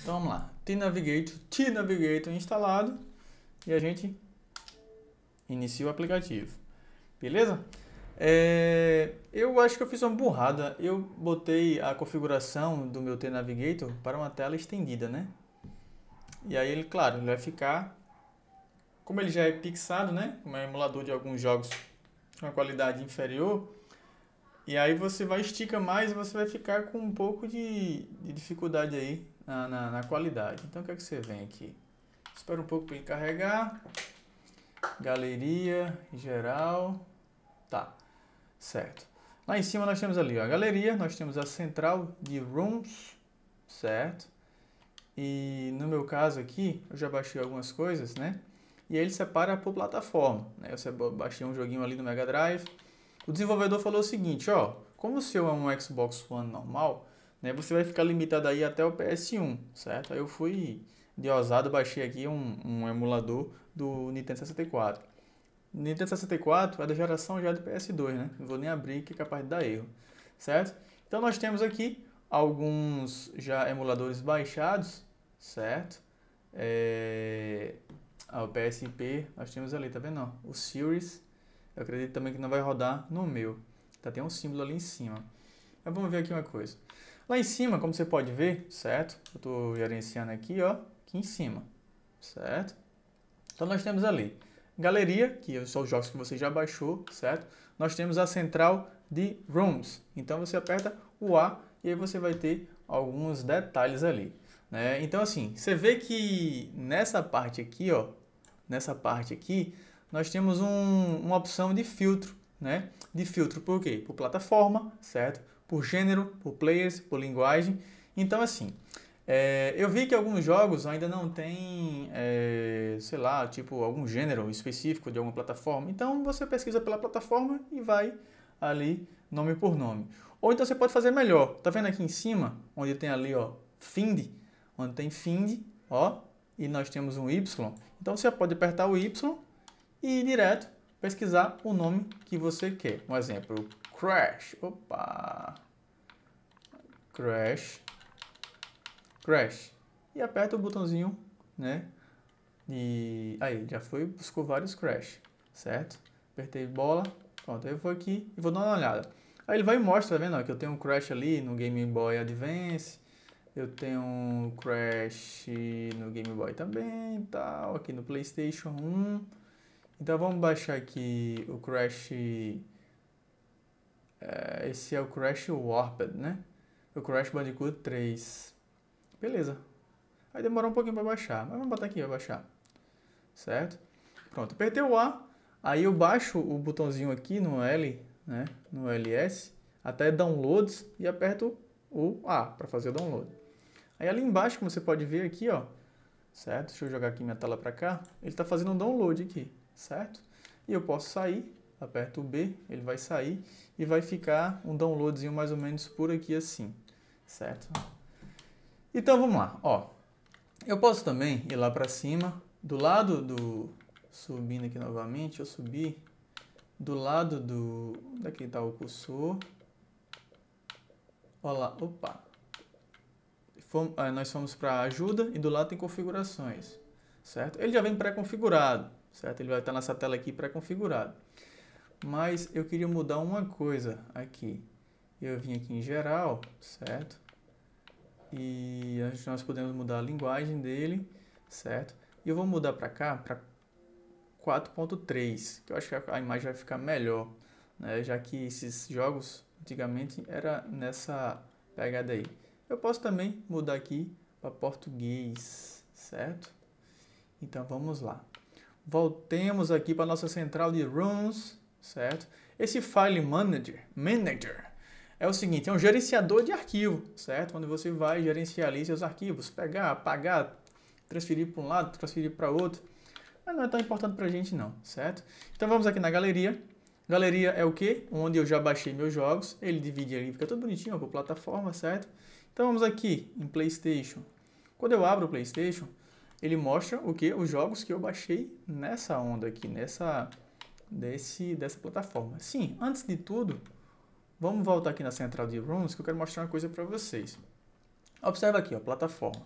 Então vamos lá. T-Navigator, T-Navigator instalado e a gente inicia o aplicativo. Beleza? É, eu acho que eu fiz uma burrada. Eu botei a configuração do meu T-Navigator para uma tela estendida, né? E aí ele, claro, ele vai ficar... Como ele já é pixado, né? Como é um emulador de alguns jogos com uma qualidade inferior. E aí você vai estica mais e você vai ficar com um pouco de, de dificuldade aí na, na, na qualidade. Então, o que é que você vem aqui? Espera um pouco para ele carregar. Galeria, geral. Tá, certo. Lá em cima nós temos ali ó, a galeria, nós temos a central de rooms, certo? E no meu caso aqui, eu já baixei algumas coisas, né? E aí ele separa por plataforma, né? Eu baixei um joguinho ali no Mega Drive. O desenvolvedor falou o seguinte, ó, como o seu é um Xbox One normal, né? Você vai ficar limitado aí até o PS1, certo? Aí eu fui de ousado, baixei aqui um, um emulador do Nintendo 64. Nintendo 64 é da geração já do PS2, né? Não vou nem abrir que é capaz de dar erro, certo? Então nós temos aqui alguns já emuladores baixados, certo? É... Ah, o PSP, nós temos ali, tá vendo? O Series, eu acredito também que não vai rodar no meu. Tá, tem um símbolo ali em cima. Mas vamos ver aqui uma coisa. Lá em cima, como você pode ver, certo? Eu estou gerenciando aqui, ó, aqui em cima, certo? Então nós temos ali galeria, que são os jogos que você já baixou, certo? Nós temos a central de ROMs. Então você aperta o A e aí você vai ter alguns detalhes ali. Né? Então assim, você vê que nessa parte aqui, ó, nessa parte aqui, nós temos um, uma opção de filtro, né? De filtro por quê? Por plataforma, certo? por gênero, por players, por linguagem. Então, assim, é, eu vi que alguns jogos ainda não tem, é, sei lá, tipo algum gênero específico de alguma plataforma. Então você pesquisa pela plataforma e vai ali nome por nome. Ou então você pode fazer melhor. Tá vendo aqui em cima, onde tem ali ó, find, onde tem find, ó, e nós temos um y. Então você pode apertar o y e ir direto pesquisar o nome que você quer. Um exemplo, crash. Opa! Crash. Crash. E aperta o botãozinho, né? E aí, já foi, buscou vários crash, certo? Apertei bola. Pronto, eu vou aqui e vou dar uma olhada. Aí ele vai e mostra, tá vendo? Ó, que eu tenho um crash ali no Game Boy Advance. Eu tenho um Crash no Game Boy também e tal, aqui no PlayStation 1. Então vamos baixar aqui o Crash é, esse é o Crash Warped, né? O Crash Bandicoot 3. Beleza. Aí demorou um pouquinho para baixar, mas vamos botar aqui para baixar. Certo? Pronto, apertei o A, aí eu baixo o botãozinho aqui no L, né? No LS, até Downloads e aperto o A para fazer o download. Aí ali embaixo, como você pode ver aqui, ó, certo? Deixa eu jogar aqui minha tela para cá. Ele está fazendo um download aqui, certo? E eu posso sair aperto o B, ele vai sair e vai ficar um downloadzinho mais ou menos por aqui assim, certo? Então vamos lá, ó. Eu posso também ir lá para cima, do lado do subindo aqui novamente, eu subi do lado do daqui é tá o cursor. Olá, opa. Ah, nós fomos para ajuda e do lado tem configurações, certo? Ele já vem pré-configurado, certo? Ele vai estar nessa tela aqui pré-configurado. Mas eu queria mudar uma coisa aqui. Eu vim aqui em geral, certo? E nós podemos mudar a linguagem dele, certo? E eu vou mudar para cá, para 4.3, que eu acho que a imagem vai ficar melhor, né? Já que esses jogos antigamente era nessa pegada aí. Eu posso também mudar aqui para português, certo? Então vamos lá. Voltemos aqui para nossa central de runes, certo? Esse File Manager, manager é o seguinte, é um gerenciador de arquivo, certo? Onde você vai gerenciar ali seus arquivos, pegar, apagar, transferir para um lado, transferir para outro. Mas não é tão importante para a gente não, certo? Então vamos aqui na galeria. Galeria é o que? Onde eu já baixei meus jogos. Ele divide ali, fica tudo bonitinho, ó, por plataforma, certo? Então vamos aqui em PlayStation. Quando eu abro o PlayStation, ele mostra o que? Os jogos que eu baixei nessa onda aqui, nessa desse, dessa plataforma. Sim, antes de tudo, vamos voltar aqui na central de Runes que eu quero mostrar uma coisa para vocês. Observa aqui, ó, a plataforma,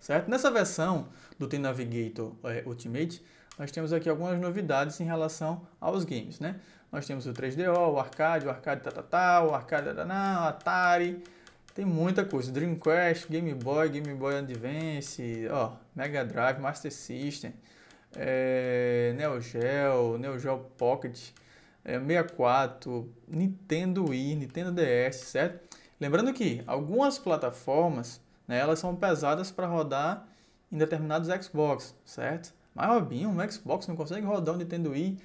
certo? Nessa versão do Team Navigator é, Ultimate, nós temos aqui algumas novidades em relação aos games, né? Nós temos o 3DO, o arcade, o arcade tatatá, tá, tá, o arcade dadaná, tá, Atari, tem muita coisa, Dreamcast, Game Boy, Game Boy Advance, ó, Mega Drive, Master System, é, Neo Geo, Neo Geo Pocket, é, 64, Nintendo Wii, Nintendo DS, certo? Lembrando que algumas plataformas, né, elas são pesadas para rodar em determinados Xbox, certo? Mas Robinho, um Xbox não consegue rodar um Nintendo Wii.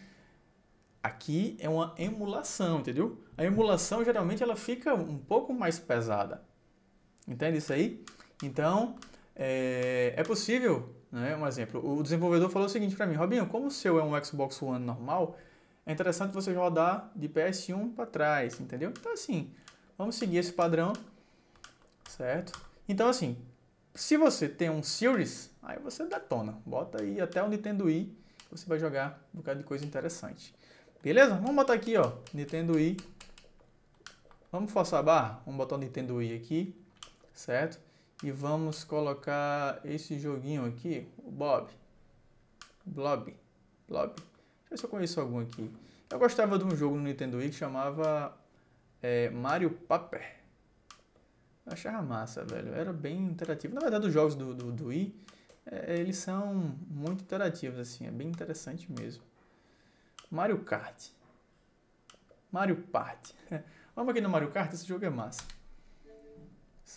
Aqui é uma emulação, entendeu? A emulação geralmente ela fica um pouco mais pesada. Entende isso aí? Então, é, é possível né? Um exemplo, o desenvolvedor falou o seguinte para mim, Robinho, como o seu é um Xbox One normal, é interessante você rodar de PS1 para trás, entendeu? Então assim, vamos seguir esse padrão, certo? Então assim, se você tem um Series, aí você detona, bota aí até o Nintendo Wii, você vai jogar um bocado de coisa interessante. Beleza? Vamos botar aqui, ó, Nintendo Wii. Vamos forçar a barra? Vamos botar o Nintendo Wii aqui, certo? E vamos colocar esse joguinho aqui, o Bob. Blob. Blob. Deixa eu ver se eu conheço algum aqui. Eu gostava de um jogo no Nintendo Wii que chamava é, Mario Paper. Eu achava massa, velho. Era bem interativo. Na verdade, os jogos do, do, do Wii, é, eles são muito interativos, assim. É bem interessante mesmo. Mario Kart. Mario Party. Vamos aqui no Mario Kart, esse jogo é massa.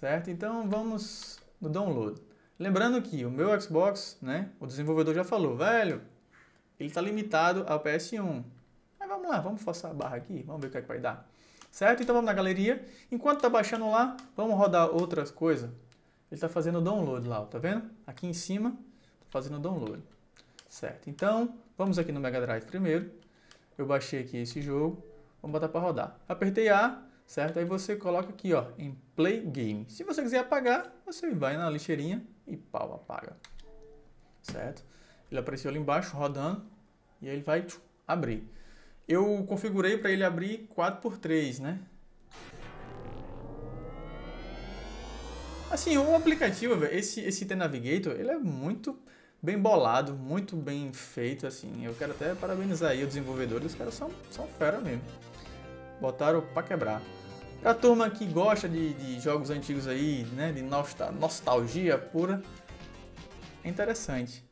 Certo? Então vamos no download. Lembrando que o meu Xbox, né, o desenvolvedor já falou, velho, ele está limitado ao PS1. Mas vamos lá, vamos forçar a barra aqui, vamos ver o que, é que vai dar. Certo? Então vamos na galeria. Enquanto está baixando lá, vamos rodar outras coisas. Ele está fazendo o download lá, tá vendo? Aqui em cima, fazendo o download. Certo, então vamos aqui no Mega Drive primeiro. Eu baixei aqui esse jogo, vamos botar para rodar. Apertei A, certo? Aí você coloca aqui, ó, em Play Game. Se você quiser apagar, você vai na lixeirinha e pau, apaga, certo? Ele apareceu ali embaixo, rodando, e aí ele vai tchum, abrir. Eu configurei para ele abrir 4x3, né? Assim, o aplicativo, esse, esse T-Navigator, ele é muito bem bolado, muito bem feito, assim. Eu quero até parabenizar aí os desenvolvedores, os caras são, são fera mesmo. Botaram pra quebrar. Pra turma que gosta de, de jogos antigos aí, né? De nostal nostalgia pura, é interessante.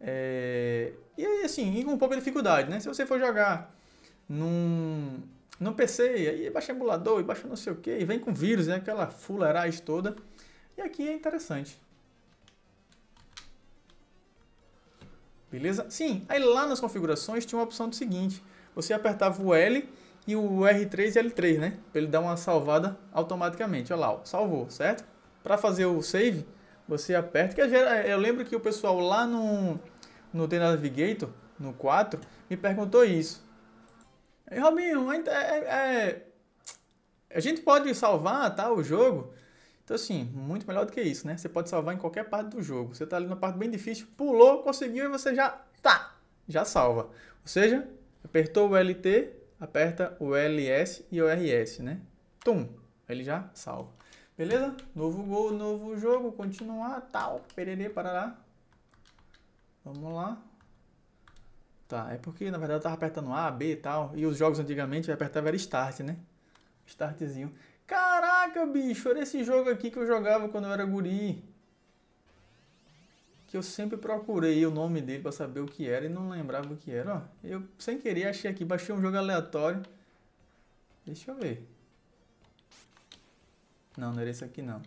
É... E aí, assim, com um pouco de dificuldade, né? Se você for jogar num, num PC, aí baixa emulador, e baixa não sei o que, e vem com vírus, né? Aquela fuleiragem toda. E aqui é interessante. Beleza? Sim, aí lá nas configurações tinha uma opção do seguinte. Você apertava o L e o R3 e L3, né? Para ele dar uma salvada automaticamente. Olha lá, ó, salvou, certo? Para fazer o save, você aperta. Que é é, eu lembro que o pessoal lá no, no The Navigator, no 4, me perguntou isso. E, Robinho, é, é, é, a gente pode salvar tá, o jogo? Então, assim, muito melhor do que isso, né? Você pode salvar em qualquer parte do jogo. Você tá ali na parte bem difícil, pulou, conseguiu e você já tá, já salva. Ou seja, apertou o LT, aperta o LS e o RS, né? Tum! Ele já salva. Beleza? Novo gol, novo jogo, continuar, tal, pererê, parará. Vamos lá. Tá, é porque na verdade eu tava apertando A, B e tal. E os jogos antigamente eu apertava era Start, né? Startzinho. Caraca, bicho, era esse jogo aqui que eu jogava quando eu era guri que eu sempre procurei o nome dele para saber o que era e não lembrava o que era. Ó, eu sem querer achei aqui, baixei um jogo aleatório. Deixa eu ver. Não, não era esse aqui não.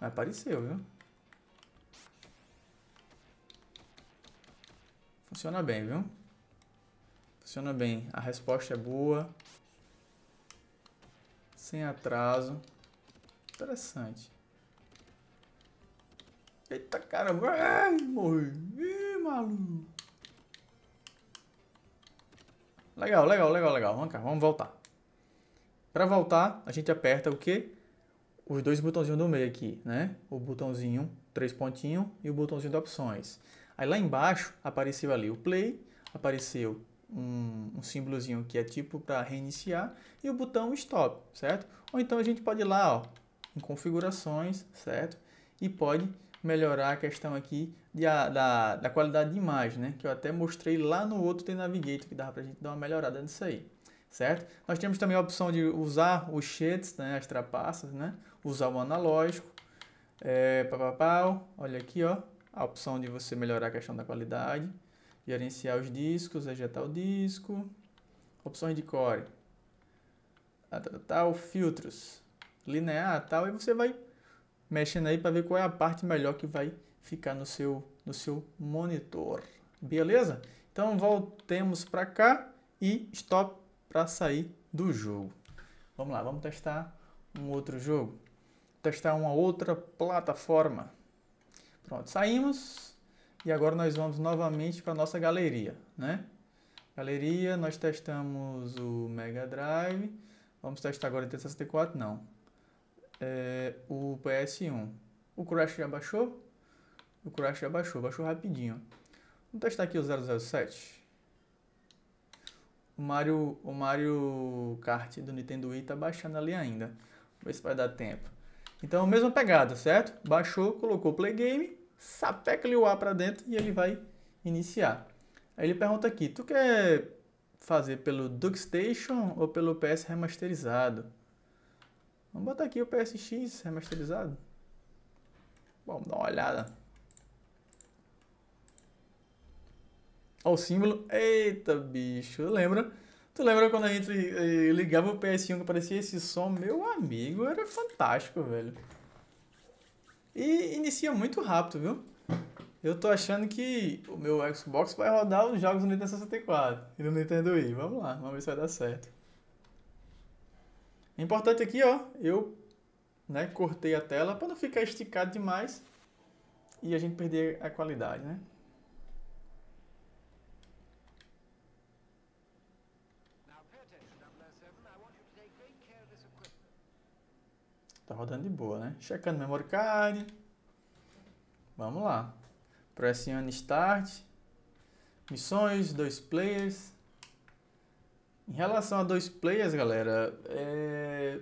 Mas apareceu, viu? Funciona bem, viu? Funciona bem. A resposta é boa. Sem atraso. Interessante. Eita caramba, morri. Ih, maluco. Legal, legal, legal, legal. Vamos cá, vamos voltar. Para voltar, a gente aperta o quê? Os dois botãozinhos do meio aqui, né? O botãozinho, três pontinhos, e o botãozinho de opções. Aí lá embaixo apareceu ali o play, apareceu um, um símbolozinho que é tipo para reiniciar e o botão stop, certo? Ou então a gente pode ir lá, ó, em configurações, certo? E pode melhorar a questão aqui de a, da, da qualidade de imagem, né? Que eu até mostrei lá no outro tem Navigator, que dava para a gente dar uma melhorada nisso aí, certo? Nós temos também a opção de usar os shades, né? As trapaças, né? Usar o analógico, é, papapau, olha aqui, ó. A opção de você melhorar a questão da qualidade, gerenciar os discos, ejetar o disco, opções de core, tal, filtros, linear, tal, e você vai mexendo aí para ver qual é a parte melhor que vai ficar no seu, no seu monitor. Beleza? Então voltemos para cá e stop para sair do jogo. Vamos lá, vamos testar um outro jogo. testar uma outra plataforma. Pronto, saímos e agora nós vamos novamente para nossa galeria, né? Galeria, nós testamos o Mega Drive. Vamos testar agora o t 64? Não é, o PS1. O Crash já baixou? O Crash já baixou, baixou rapidinho. Vamos testar aqui o 007. O Mario, o Mario Kart do Nintendo Wii tá baixando ali ainda. Vamos ver se vai dar tempo. Então, mesma pegada, certo? Baixou, colocou o Play Game, sapeca o A para dentro e ele vai iniciar. Aí ele pergunta aqui, tu quer fazer pelo Duckstation ou pelo PS remasterizado? Vamos botar aqui o PSX remasterizado. Bom, dá uma olhada. Ó o símbolo. Eita, bicho. Lembra? Tu lembra quando a gente eh, ligava o PS1 que aparecia esse som? Meu amigo, era fantástico, velho. E inicia muito rápido, viu? Eu tô achando que o meu Xbox vai rodar os jogos do Nintendo 64 e não Nintendo Wii. Vamos lá, vamos ver se vai dar certo. É importante aqui, ó, eu né, cortei a tela para não ficar esticado demais e a gente perder a qualidade, né? Tá rodando de boa, né? Checando memory card. Vamos lá. Pressione Start. Missões, dois players. Em relação a dois players, galera, é...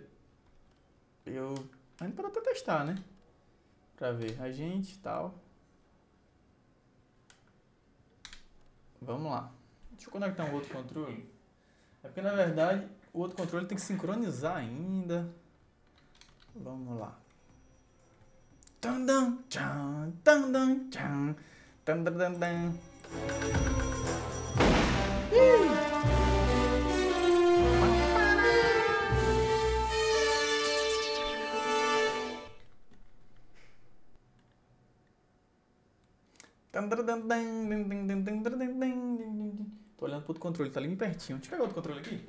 eu ainda para pode até testar, né? Pra ver a gente e tal. Vamos lá. Deixa eu conectar um outro controle. É porque, na verdade, o outro controle tem que sincronizar ainda. Vamos lá. Tandam, tchan, tandam, tchan, tandam, tandam. Tô olhando pro outro controle, tá ali bem pertinho. Deixa eu pegar outro controle aqui.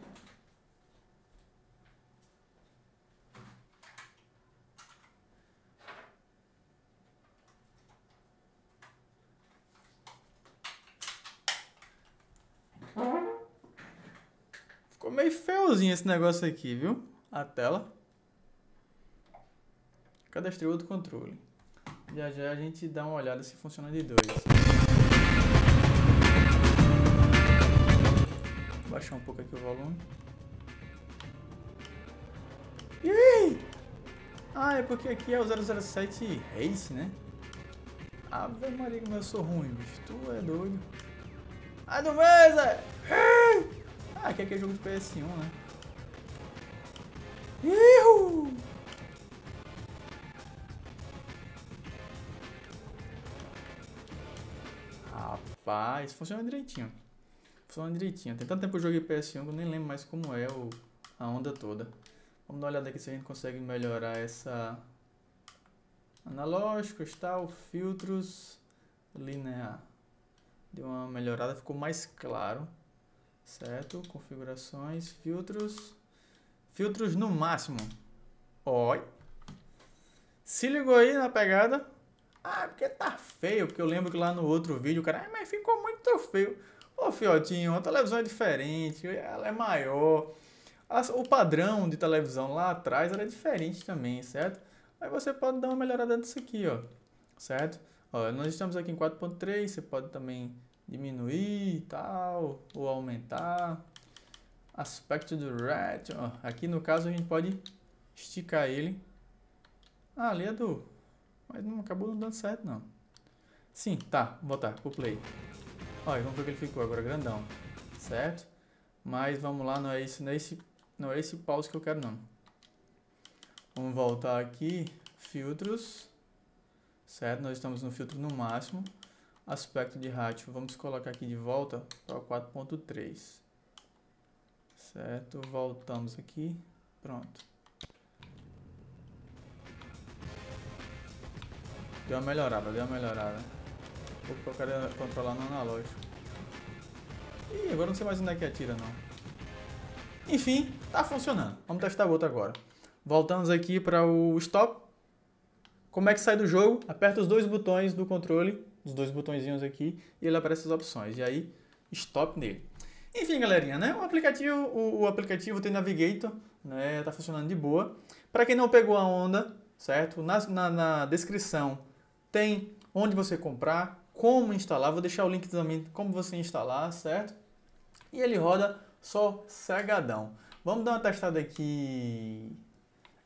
Ficou meio feozinho esse negócio aqui, viu? A tela. Cadastrei outro controle. Já já a gente dá uma olhada se funciona de dois. Vou baixar um pouco aqui o volume. Ih! Ah, é porque aqui é o 007 Race, né? Ave Maria, como eu sou ruim, bicho. Tu é doido. Ai, do mesa! Ah, aqui é, é jogo de PS1, né? Ihu! isso funciona direitinho. Funciona direitinho. Tem tanto tempo que eu joguei PS1 que eu nem lembro mais como é o, a onda toda. Vamos dar uma olhada aqui se a gente consegue melhorar essa... Analógicos, tal, filtros, linear. Deu uma melhorada, ficou mais claro. Certo? Configurações, filtros. Filtros no máximo. Oi. Se ligou aí na pegada. Ah, é porque tá feio, porque eu lembro que lá no outro vídeo o cara, ah, mas ficou muito feio. Ô, fiotinho, a televisão é diferente, ela é maior. O padrão de televisão lá atrás era é diferente também, certo? Aí você pode dar uma melhorada nisso aqui, ó. Certo? Ó, nós estamos aqui em 4.3, você pode também diminuir e tal, ou aumentar. Aspecto do ratio, ó. Aqui no caso a gente pode esticar ele. Ah, ali é do mas não acabou não dando certo, não. Sim, tá, vou botar o play. Olha, vamos ver que ele ficou agora, grandão. Certo? Mas vamos lá, não é esse, não é esse, não é esse pause que eu quero, não. Vamos voltar aqui, filtros. Certo? Nós estamos no filtro no máximo. Aspecto de ratio, vamos colocar aqui de volta para 4.3. Certo? Voltamos aqui. Pronto. Deu uma melhorada, deu uma melhorada. Porque eu quero é controlar no analógico. Ih, agora não sei mais onde é que atira, não. Enfim, tá funcionando. Vamos testar o outro agora. Voltamos aqui para o stop. Como é que sai do jogo? Aperta os dois botões do controle, os dois botõezinhos aqui, e ele aparece as opções. E aí, stop nele. Enfim, galerinha, né? O aplicativo, o, o aplicativo tem Navigator, né? Tá funcionando de boa. Para quem não pegou a onda, certo? Na, na, na descrição tem onde você comprar, como instalar, vou deixar o link também como você instalar, certo? E ele roda só cegadão. Vamos dar uma testada aqui.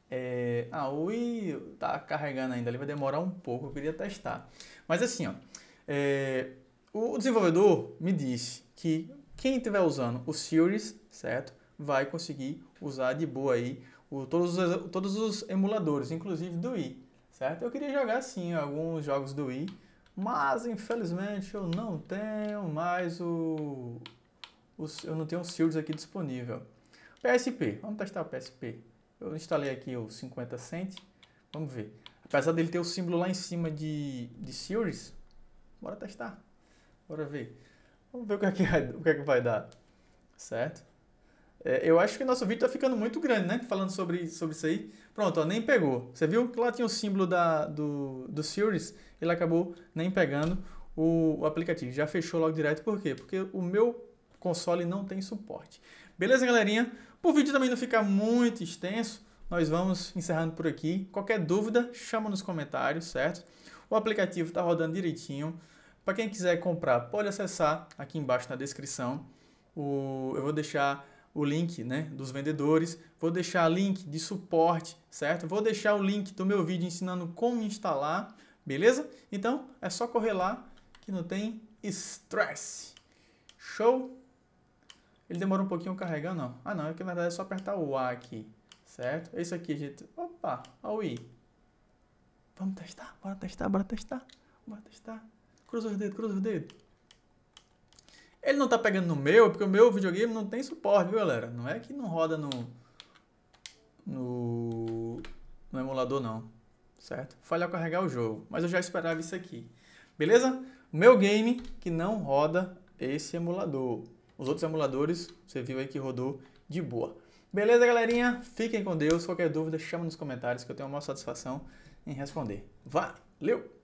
É... Ah, ui, tá carregando ainda ali, vai demorar um pouco, eu queria testar. Mas assim, ó, é... o desenvolvedor me disse que quem estiver usando o Series, certo, vai conseguir usar de boa aí o, todos, os, todos os emuladores, inclusive do i certo? Eu queria jogar sim alguns jogos do Wii, mas infelizmente eu não tenho mais o, o eu não tenho o Series aqui disponível. PSP, vamos testar o PSP. Eu instalei aqui o 50 Cent, vamos ver. Apesar dele ter o símbolo lá em cima de, de Series, bora testar, bora ver. Vamos ver o que é que, o que, é que vai dar, certo? É, eu acho que nosso vídeo está ficando muito grande, né? Falando sobre, sobre isso aí. Pronto, ó, nem pegou. Você viu que lá tinha o símbolo da, do, do Series, ele acabou nem pegando o, o aplicativo. Já fechou logo direto, por quê? Porque o meu console não tem suporte. Beleza, galerinha? Para o vídeo também não ficar muito extenso, nós vamos encerrando por aqui. Qualquer dúvida, chama nos comentários, certo? O aplicativo está rodando direitinho. Para quem quiser comprar, pode acessar aqui embaixo na descrição. O, eu vou deixar o link né, dos vendedores, vou deixar link de suporte, certo? Vou deixar o link do meu vídeo ensinando como instalar, beleza? Então é só correr lá que não tem stress. Show? Ele demora um pouquinho carregando, não. Ah não, é que na verdade é só apertar o A aqui, certo? É isso aqui, gente. Opa, olha o I. Vamos testar, bora testar, bora testar, bora testar. Cruza os dedos, cruza os dedos. Ele não tá pegando no meu, porque o meu videogame não tem suporte, viu, galera? Não é que não roda no... No, no emulador, não. Certo? Falhar carregar o jogo. Mas eu já esperava isso aqui. Beleza? O meu game que não roda esse emulador. Os outros emuladores, você viu aí que rodou de boa. Beleza, galerinha? Fiquem com Deus. Qualquer dúvida, chama nos comentários que eu tenho a maior satisfação em responder. Valeu!